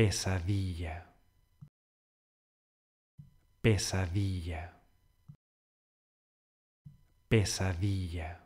pesadilla, pesadilla, pesadilla.